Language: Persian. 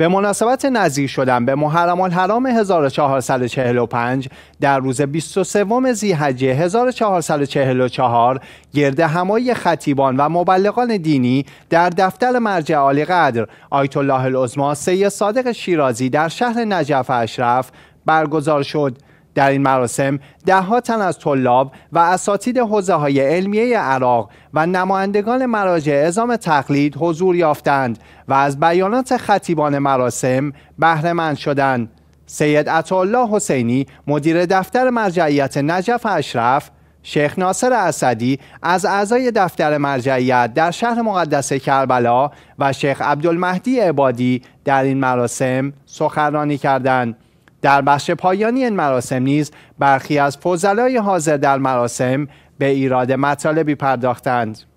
به مناسبت نزدیک شدن به محرم الحرام 1445 در روز 23 زیحجه 1444 گرد همایی خطیبان و مبلغان دینی در دفتر مرجع عالی قدر آیت الله العظما سید صادق شیرازی در شهر نجف اشرف برگزار شد در این مراسم دهها تن از طلاب و اساتید حوزه های علمیه عراق و نمایندگان مراجع اعزام تقلید حضور یافتند و از بیانات خطیبان مراسم بهره مند شدند سید عطاالله حسینی مدیر دفتر مرجعیت نجف اشرف شیخ ناصر اسدی از اعضای دفتر مرجعیت در شهر مقدس کربلا و شیخ عبدالمهدی عبادی در این مراسم سخنرانی کردند در بخش پایانی این مراسم نیز برخی از فضلای حاضر در مراسم به ایراد مطالبی پرداختند